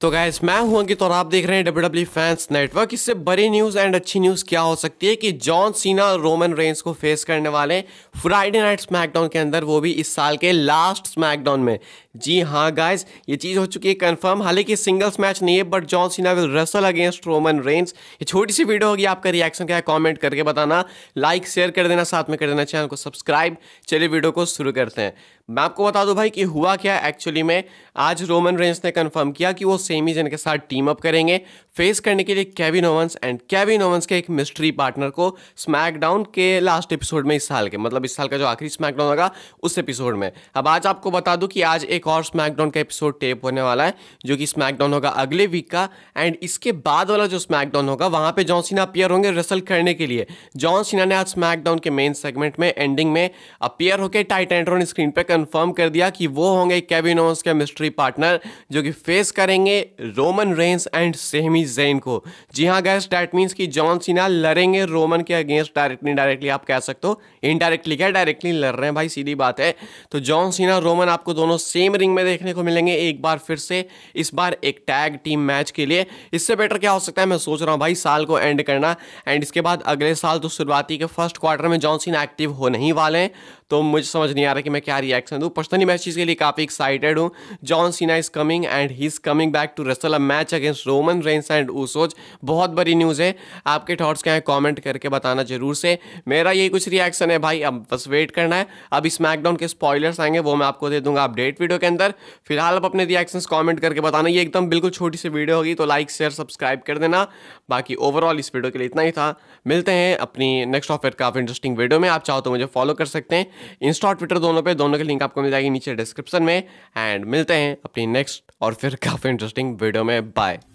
तो गैस मैं हूं अंकित और आप देख रहे हैं डब्ल्यू डब्ल्यू फैंस नेटवर्क इससे बड़ी न्यूज़ एंड अच्छी न्यूज़ क्या हो सकती है कि जॉन सीना रोमन रेंस को फेस करने वाले फ्राइडे नाइट स्मैकडाउन के अंदर वो भी इस साल के लास्ट स्मैकडाउन में जी हाँ गाइज ये चीज़ हो चुकी है कंफर्म हालांकि सिंगल्स मैच नहीं है but John Cena will wrestle against Roman Reigns ये छोटी सी वीडियो होगी आपका रिएक्शन क्या है कॉमेंट करके बताना लाइक शेयर कर देना साथ में कर देना चैनल को सब्सक्राइब चलिए वीडियो को शुरू करते हैं मैं आपको बता दूं भाई कि हुआ क्या एक्चुअली में आज रोमन रेंस ने कंफर्म किया कि वो सेमीज के साथ टीम अप करेंगे फेस करने के लिए Kevin Owens and Kevin Owens के एक मिस्ट्री पार्टनर को स्मैकडाउन के लास्ट एपिसोड में इस साल के मतलब इस साल का जो आखिरी स्मैकडाउन होगा उस एपिसोड में अब आज आपको बता दूं कि आज एक एक और स्मैकडाउन का एपिसोड टेप होने वाला है जो कि स्मैकडाउन होगा अगले वीक का एंड इसके बाद वाला जो स्मैकडाउन होगा वहां पे जॉन सिन्हा अपियर होंगे रसल करने के लिए जॉन सिन्हा ने आज स्मैकडाउन के मेन सेगमेंट में एंडिंग में अपियर होकर टाइट टाइटेंट्रॉन स्क्रीन पर कंफर्म कर दिया कि वो होंगे कैबिन ओन्स के मिस्ट्री पार्टनर जो कि फेस करेंगे Roman Reigns and Sami Zayn को जी हाँ गैस डैट मीन्स कि जॉन सिन्हा लड़ेंगे रोमन के अगेंस्ट डायरेक्टली डायरेक्टली आप कह सकते हो इनडायरेक्टली क्या डायरेक्टली लड़ रहे हैं भाई सीधी बात है तो जॉन सिन्हा रोमन आपको दोनों सेम सेम रिंग में देखने को मिलेंगे एक बार फिर से इस बार एक टैग टीम मैच के लिए इससे बेटर क्या हो सकता है मैं सोच रहा हूँ भाई साल को एंड करना एंड इसके बाद अगले साल तो शुरुआती के फर्स्ट क्वार्टर में जॉनसिन एक्टिव हो नहीं वाले हैं तो मुझे समझ नहीं आ रहा कि मैं क्या रिएक्शन दूँ पर्सनली मैच चीज़ के लिए काफ़ी एक्साइटेड हूँ John Cena is coming and he is coming back to wrestle a match against Roman Reigns and Usos बहुत बड़ी न्यूज़ है आपके थॉट्स क्या हैं कॉमेंट करके बताना जरूर से मेरा यही कुछ रिएक्शन है भाई अब बस वेट करना है अब स्मैकडाउन के स्पॉयलर्स आएंगे वो मैं आपको दे दूंगा अपडेट वीडियो के अंदर फिलहाल आप अपने रिएक्शन कॉमेंट करके बताना ये एकदम बिल्कुल छोटी सी वीडियो होगी तो लाइक शेयर सब्सक्राइब कर देना बाकी ओवरऑल इस वीडियो के लिए इतना ही था मिलते हैं अपनी नेक्स्ट ऑफर काफ़ी इंटरेस्टिंग वीडियो में आप चाहो तो मुझे फॉलो कर सकते हैं इंस्टा और ट्विटर दोनों पे दोनों के लिंक आपको मिल जाएगी नीचे डिस्क्रिप्शन में एंड मिलते हैं अपनी नेक्स्ट और फिर काफ़ी इंटरेस्टिंग वीडियो में बाय